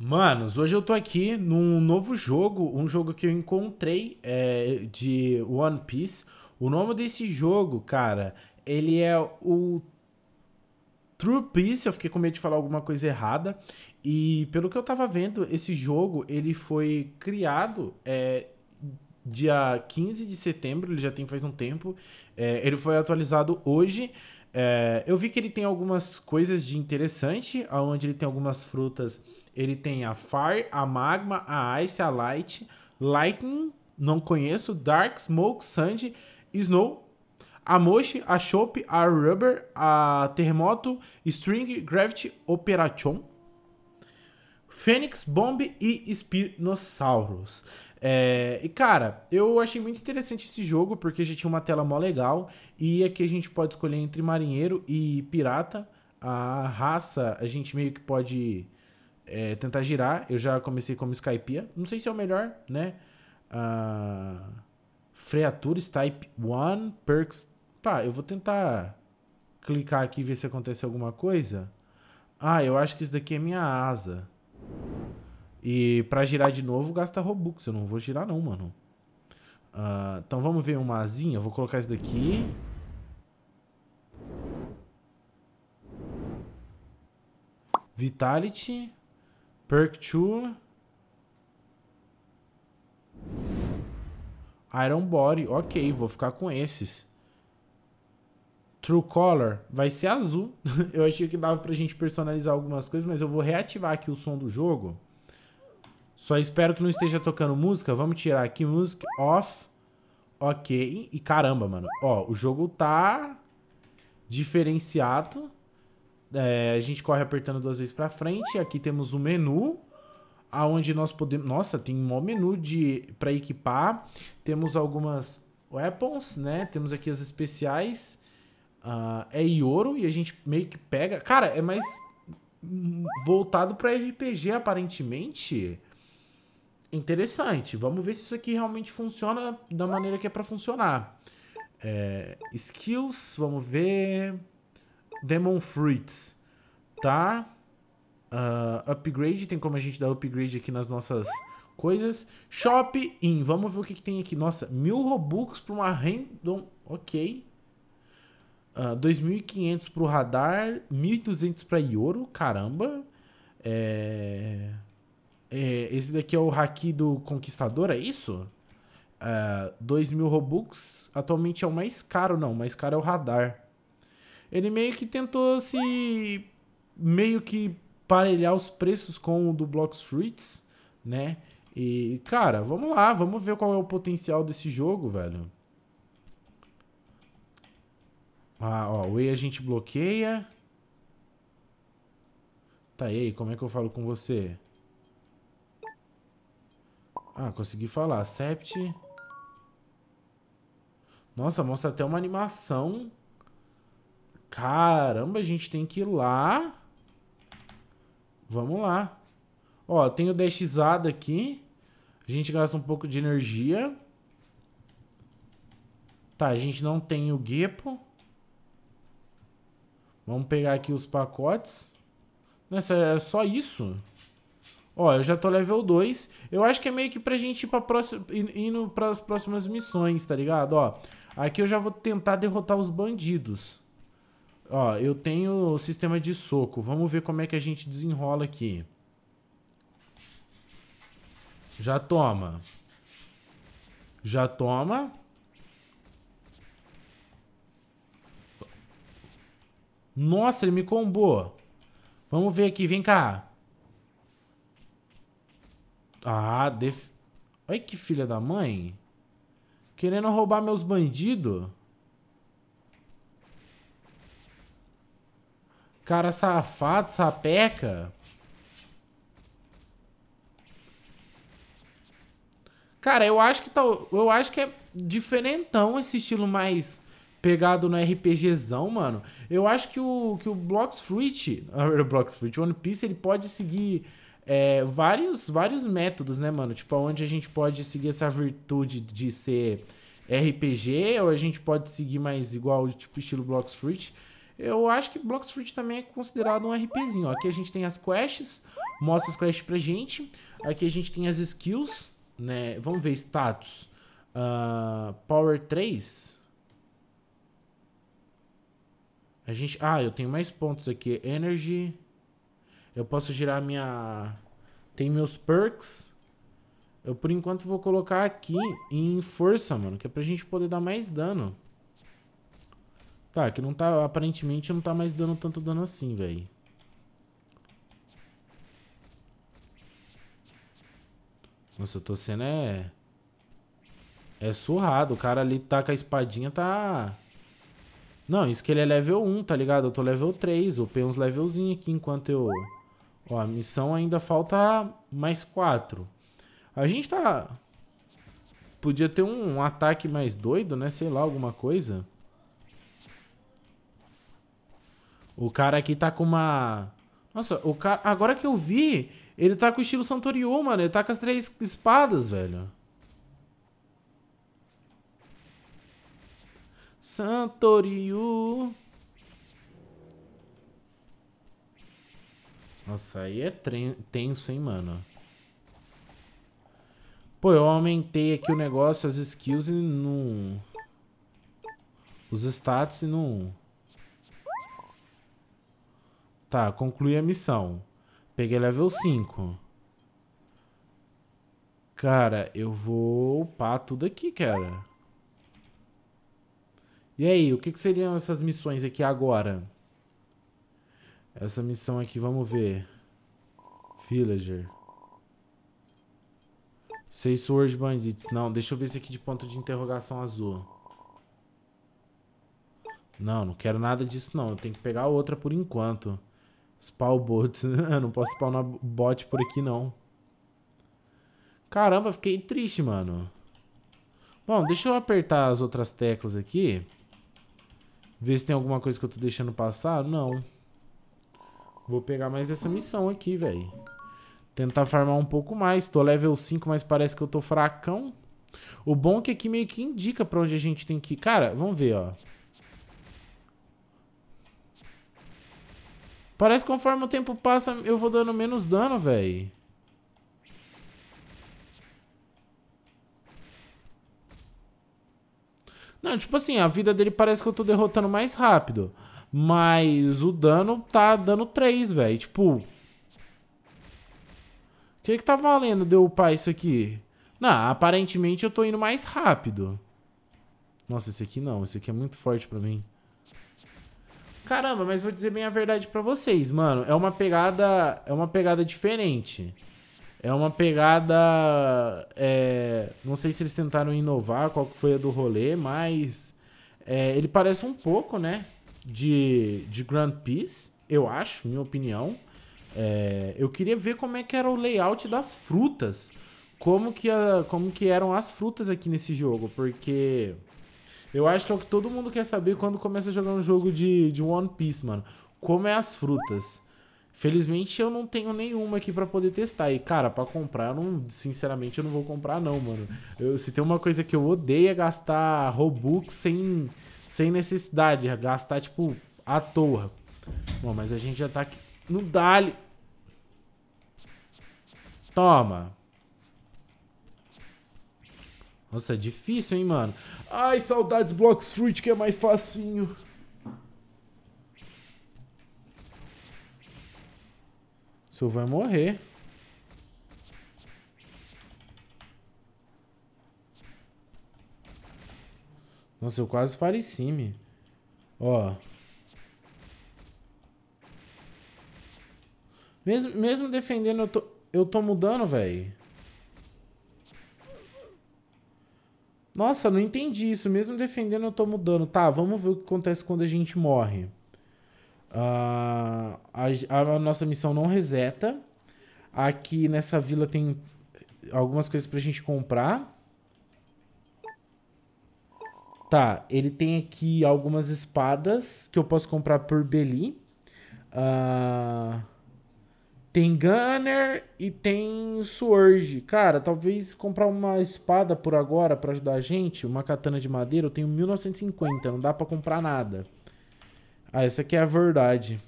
Manos, hoje eu tô aqui num novo jogo, um jogo que eu encontrei é, de One Piece. O nome desse jogo, cara, ele é o True Piece, eu fiquei com medo de falar alguma coisa errada. E pelo que eu tava vendo, esse jogo, ele foi criado é, dia 15 de setembro, ele já tem faz um tempo. É, ele foi atualizado hoje. É, eu vi que ele tem algumas coisas de interessante, onde ele tem algumas frutas ele tem a Fire, a Magma, a Ice, a Light, Lightning, não conheço, Dark, Smoke, Sand, Snow, a Moshi, a Chope, a Rubber, a Terremoto, String, Gravity, Operation, Fênix, Bomb e Spinosaurus. É, e cara, eu achei muito interessante esse jogo porque já tinha uma tela mó legal e aqui a gente pode escolher entre marinheiro e pirata. A raça a gente meio que pode é, tentar girar. Eu já comecei como Skypeia. Não sei se é o melhor, né? Uh, Freatures Type 1 Perks. Tá, eu vou tentar clicar aqui e ver se acontece alguma coisa. Ah, eu acho que isso daqui é minha asa. E pra girar de novo, gasta Robux. Eu não vou girar não, mano. Uh, então vamos ver uma asinha. Eu vou colocar isso daqui. Vitality. Perk 2. Iron Body. Ok, vou ficar com esses. True Color vai ser azul. eu achei que dava pra gente personalizar algumas coisas, mas eu vou reativar aqui o som do jogo. Só espero que não esteja tocando música. Vamos tirar aqui música off. Ok. E caramba, mano. Ó, o jogo tá diferenciado. É, a gente corre apertando duas vezes para frente. Aqui temos o um menu, aonde nós podemos... Nossa, tem um menu de para equipar. Temos algumas weapons, né? Temos aqui as especiais. Uh, é Yoro e a gente meio que pega... Cara, é mais voltado para RPG, aparentemente. Interessante. Vamos ver se isso aqui realmente funciona da maneira que é para funcionar. É, skills, vamos ver... Demon Fruits, tá? Uh, upgrade, tem como a gente dar upgrade aqui nas nossas coisas. Shop in, vamos ver o que, que tem aqui. Nossa, mil Robux para uma random... Ok. Uh, 2.500 para o radar, 1.200 para ouro. caramba. É... É, esse daqui é o haki do Conquistador, é isso? Uh, ah, 2.000 Robux, atualmente é o mais caro, não, o mais caro é o radar ele meio que tentou se meio que parelhar os preços com o do Block Streets, né? E, cara, vamos lá, vamos ver qual é o potencial desse jogo, velho. Ah, ó, o E a gente bloqueia. Tá, e aí, como é que eu falo com você? Ah, consegui falar. Sept. Nossa, mostra até uma animação Caramba, a gente tem que ir lá. Vamos lá. Ó, tem o dashizado aqui. A gente gasta um pouco de energia. Tá, a gente não tem o guepo. Vamos pegar aqui os pacotes. Nossa, é só isso? Ó, eu já tô level 2. Eu acho que é meio que pra gente ir pra próxima, indo pras próximas missões, tá ligado? Ó, aqui eu já vou tentar derrotar os bandidos. Ó, eu tenho o sistema de soco. Vamos ver como é que a gente desenrola aqui. Já toma. Já toma. Nossa, ele me combou. Vamos ver aqui, vem cá. Ah, def... Olha que filha da mãe. Querendo roubar meus bandidos. Cara safado, sapeca. Cara, eu acho que tá, eu acho que é diferentão esse estilo mais pegado no RPGzão, mano. Eu acho que o que o Blocks Fruit, o Blocks Fruit One Piece, ele pode seguir é, vários vários métodos, né, mano? Tipo, onde a gente pode seguir essa virtude de ser RPG, ou a gente pode seguir mais igual, tipo, estilo Blocks Fruit. Eu acho que Block Street também é considerado um RPzinho. Aqui a gente tem as quests, mostra as quests pra gente. Aqui a gente tem as skills, né? Vamos ver status. Uh, power 3. A gente... Ah, eu tenho mais pontos aqui. Energy. Eu posso girar minha... Tem meus perks. Eu, por enquanto, vou colocar aqui em força, mano. Que é pra gente poder dar mais dano. Tá, que não tá... Aparentemente não tá mais dando tanto dano assim, velho. Nossa, eu tô sendo é... É surrado. O cara ali tá com a espadinha, tá... Não, isso que ele é level 1, tá ligado? Eu tô level 3, upei é uns levelzinhos aqui enquanto eu... Ó, a missão ainda falta mais 4. A gente tá... Podia ter um, um ataque mais doido, né? Sei lá, alguma coisa. O cara aqui tá com uma. Nossa, o cara. Agora que eu vi, ele tá com o estilo Santoriu, mano. Ele tá com as três espadas, velho. Santoriu. Nossa, aí é tenso, hein, mano. Pô, eu aumentei aqui o negócio, as skills e não... Os status e não... Tá, concluí a missão. Peguei level 5. Cara, eu vou upar tudo aqui, cara. E aí, o que, que seriam essas missões aqui agora? Essa missão aqui, vamos ver. Villager. Seis Sword Bandits. Não, deixa eu ver esse aqui de ponto de interrogação azul. Não, não quero nada disso não. Eu tenho que pegar outra por enquanto. Spawn bots. Né? não posso spawnar bot por aqui, não. Caramba, fiquei triste, mano. Bom, deixa eu apertar as outras teclas aqui. Ver se tem alguma coisa que eu tô deixando passar. Não. Vou pegar mais dessa missão aqui, velho. Tentar farmar um pouco mais. Tô level 5, mas parece que eu tô fracão. O bom é que aqui meio que indica pra onde a gente tem que ir. Cara, vamos ver, ó. Parece que conforme o tempo passa, eu vou dando menos dano, velho. Não, tipo assim, a vida dele parece que eu tô derrotando mais rápido. Mas o dano tá dando 3, velho. Tipo... O que que tá valendo de eu upar isso aqui? Não, aparentemente eu tô indo mais rápido. Nossa, esse aqui não. Esse aqui é muito forte pra mim. Caramba, mas vou dizer bem a verdade para vocês, mano. É uma pegada, é uma pegada diferente. É uma pegada, é, não sei se eles tentaram inovar, qual que foi a do rolê, mas é, ele parece um pouco, né, de, de Grand Peace, eu acho, minha opinião. É, eu queria ver como é que era o layout das frutas, como que, a, como que eram as frutas aqui nesse jogo, porque eu acho que é o que todo mundo quer saber quando começa a jogar um jogo de, de One Piece, mano. Como é as frutas? Felizmente eu não tenho nenhuma aqui para poder testar. E, cara, para comprar, não, sinceramente eu não vou comprar não, mano. Eu, se tem uma coisa que eu odeio é gastar Robux sem, sem necessidade. É gastar, tipo, à toa. Bom, mas a gente já tá aqui no Dali. Toma. Nossa, é difícil, hein, mano. Ai, saudades Block Street, que é mais facinho. O senhor vai morrer. Nossa, eu quase me Ó. Mesmo, mesmo defendendo, eu tô, eu tô mudando, velho. Nossa, não entendi isso. Mesmo defendendo, eu tô mudando. Tá, vamos ver o que acontece quando a gente morre. Uh, a, a nossa missão não reseta. Aqui nessa vila tem algumas coisas pra gente comprar. Tá, ele tem aqui algumas espadas que eu posso comprar por Beli. Ah... Uh... Tem Gunner e tem Sword. Cara, talvez comprar uma espada por agora para ajudar a gente. Uma katana de madeira. Eu tenho 1950. Não dá para comprar nada. Ah, essa aqui é a verdade.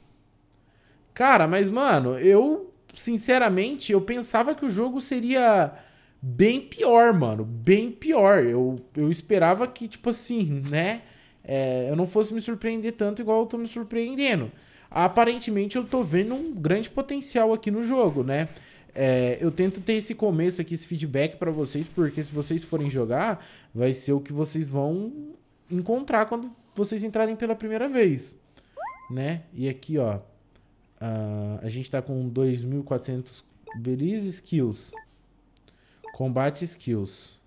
Cara, mas mano, eu sinceramente eu pensava que o jogo seria bem pior, mano. Bem pior. Eu, eu esperava que, tipo assim, né? É, eu não fosse me surpreender tanto igual eu tô me surpreendendo aparentemente eu tô vendo um grande potencial aqui no jogo, né? É, eu tento ter esse começo aqui, esse feedback para vocês, porque se vocês forem jogar, vai ser o que vocês vão encontrar quando vocês entrarem pela primeira vez, né? E aqui, ó, ah, a gente tá com 2.400 Belize Skills. Combate Skills.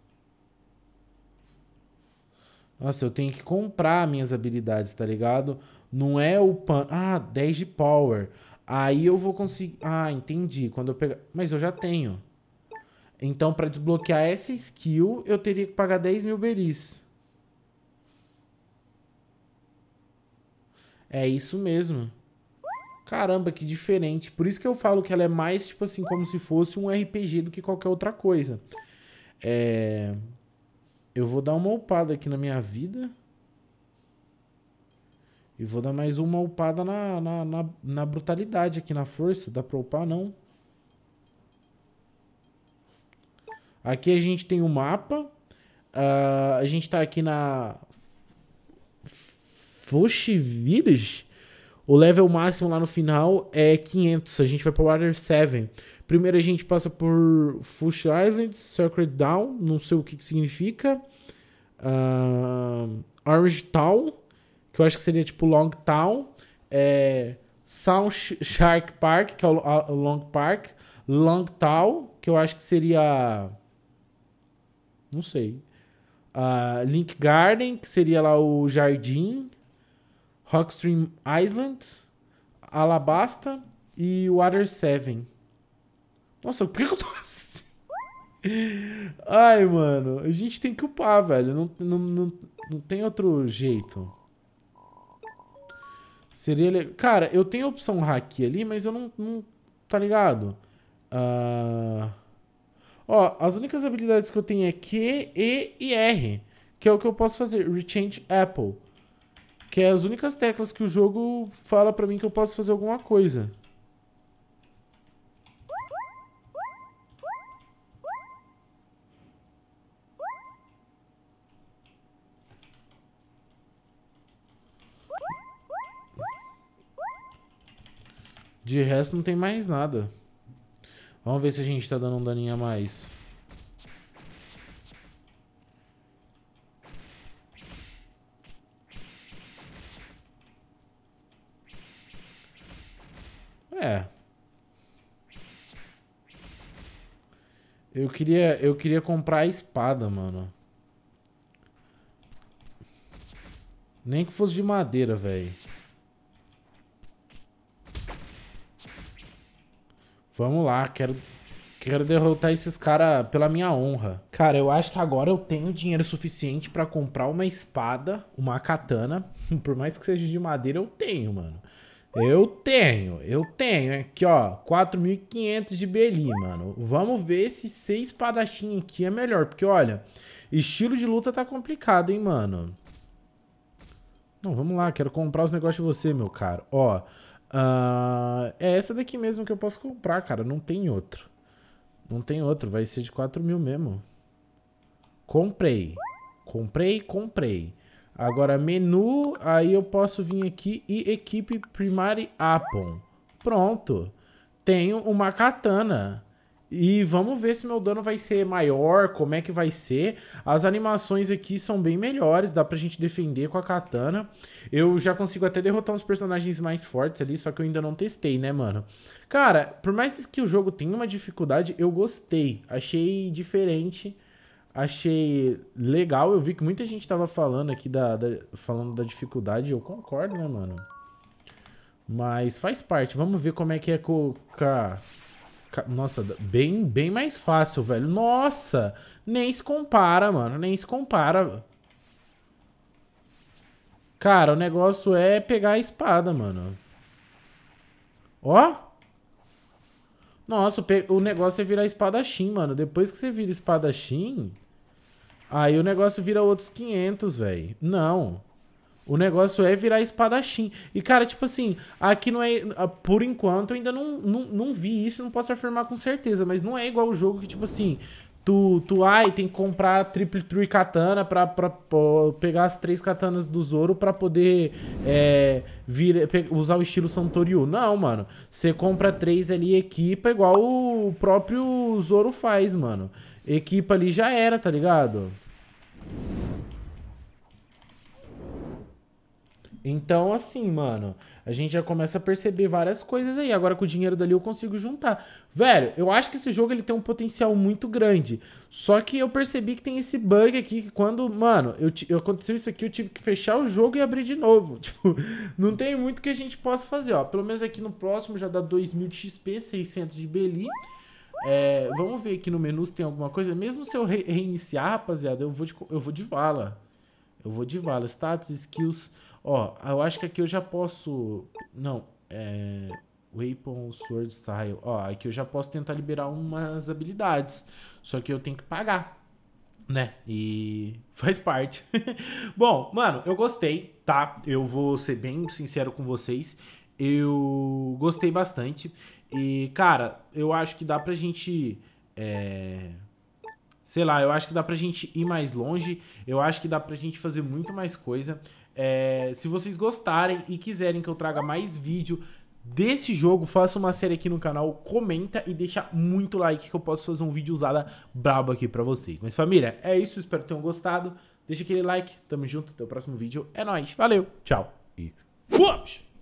Nossa, eu tenho que comprar minhas habilidades, tá ligado? Não é o pan. Ah, 10 de power. Aí eu vou conseguir. Ah, entendi. Quando eu pegar. Mas eu já tenho. Então, para desbloquear essa skill, eu teria que pagar 10 mil beris. É isso mesmo. Caramba, que diferente. Por isso que eu falo que ela é mais, tipo assim, como se fosse um RPG do que qualquer outra coisa. É... Eu vou dar uma upada aqui na minha vida. E vou dar mais uma upada na, na, na, na brutalidade aqui, na força. Dá pra upar? Não. Aqui a gente tem o um mapa. Uh, a gente tá aqui na... Fushi Village. O level máximo lá no final é 500. A gente vai para Water 7. Primeiro a gente passa por Fush Island, Sacred Down, não sei o que, que significa. Uh, Orange Town que eu acho que seria tipo Long Town, é, Sound Shark Park, que é o, a, o Long Park, Long Town, que eu acho que seria. Não sei. Uh, Link Garden, que seria lá o Jardim. Rockstream Island, Alabasta e Water 7. Nossa, por que, que eu tô assim? Ai, mano, a gente tem que upar, velho. Não, não, não, não tem outro jeito. Seria legal. Cara, eu tenho a opção hack ali, mas eu não. não tá ligado? Uh... Ó, as únicas habilidades que eu tenho é Q, E e R. Que é o que eu posso fazer. Rechange Apple. Que é as únicas teclas que o jogo fala pra mim que eu posso fazer alguma coisa. De resto, não tem mais nada. Vamos ver se a gente tá dando um daninho a mais. É. Eu queria, eu queria comprar a espada, mano. Nem que fosse de madeira, velho. Vamos lá, quero Quero derrotar esses caras pela minha honra. Cara, eu acho que agora eu tenho dinheiro suficiente para comprar uma espada, uma katana. Por mais que seja de madeira, eu tenho, mano. Eu tenho, eu tenho. Aqui, ó, 4.500 de Beli, mano. Vamos ver se ser espadachim aqui é melhor. Porque, olha, estilo de luta tá complicado, hein, mano. Não, vamos lá, quero comprar os negócios de você, meu caro. Ó, Uh, é essa daqui mesmo que eu posso comprar, cara. Não tem outro. Não tem outro. Vai ser de 4 mil mesmo. Comprei. Comprei, comprei. Agora, menu. Aí eu posso vir aqui e equipe Primary Apple. Pronto. Tenho uma katana. E vamos ver se meu dano vai ser maior, como é que vai ser. As animações aqui são bem melhores, dá pra gente defender com a katana. Eu já consigo até derrotar uns personagens mais fortes ali, só que eu ainda não testei, né, mano? Cara, por mais que o jogo tenha uma dificuldade, eu gostei. Achei diferente, achei legal. Eu vi que muita gente tava falando aqui da, da falando da dificuldade, eu concordo, né, mano? Mas faz parte, vamos ver como é que é colocar com a... Nossa, bem, bem mais fácil, velho. Nossa, nem se compara, mano. Nem se compara. Cara, o negócio é pegar a espada, mano. Ó. Nossa, o negócio é virar espadachim, mano. Depois que você vira espadachim, aí o negócio vira outros 500, velho. Não. Não. O negócio é virar espadachim. E, cara, tipo assim, aqui não é. Ah, por enquanto, eu ainda não, não, não vi isso, não posso afirmar com certeza, mas não é igual o jogo que, tipo assim, tu, tu ai, tem que comprar triple tree katana pra, pra, pra, pegar as três katanas do Zoro pra poder é, vir, usar o estilo Santoriu. Não, mano. Você compra três ali equipa igual o próprio Zoro faz, mano. Equipa ali já era, tá ligado? Então, assim, mano, a gente já começa a perceber várias coisas aí. Agora com o dinheiro dali eu consigo juntar. Velho, eu acho que esse jogo ele tem um potencial muito grande. Só que eu percebi que tem esse bug aqui que quando, mano, eu, eu aconteceu isso aqui, eu tive que fechar o jogo e abrir de novo. Tipo, não tem muito que a gente possa fazer, ó. Pelo menos aqui no próximo já dá 2000 de XP, 600 de Beli. É, vamos ver aqui no menu se tem alguma coisa. Mesmo se eu re reiniciar, rapaziada, eu vou de, eu vou de vala. Eu vou de vala. Status, skills... Ó, eu acho que aqui eu já posso... Não, é... Weapon Sword Style. Ó, aqui eu já posso tentar liberar umas habilidades. Só que eu tenho que pagar, né? E faz parte. Bom, mano, eu gostei, tá? Eu vou ser bem sincero com vocês. Eu gostei bastante. E, cara, eu acho que dá pra gente... É... Sei lá, eu acho que dá pra gente ir mais longe. Eu acho que dá pra gente fazer muito mais coisa. É, se vocês gostarem e quiserem que eu traga mais vídeo desse jogo, faça uma série aqui no canal, comenta e deixa muito like que eu posso fazer um vídeo usada brabo aqui pra vocês. Mas família, é isso, espero que tenham gostado. Deixa aquele like, tamo junto, até o próximo vídeo, é nóis, valeu, tchau e vamos!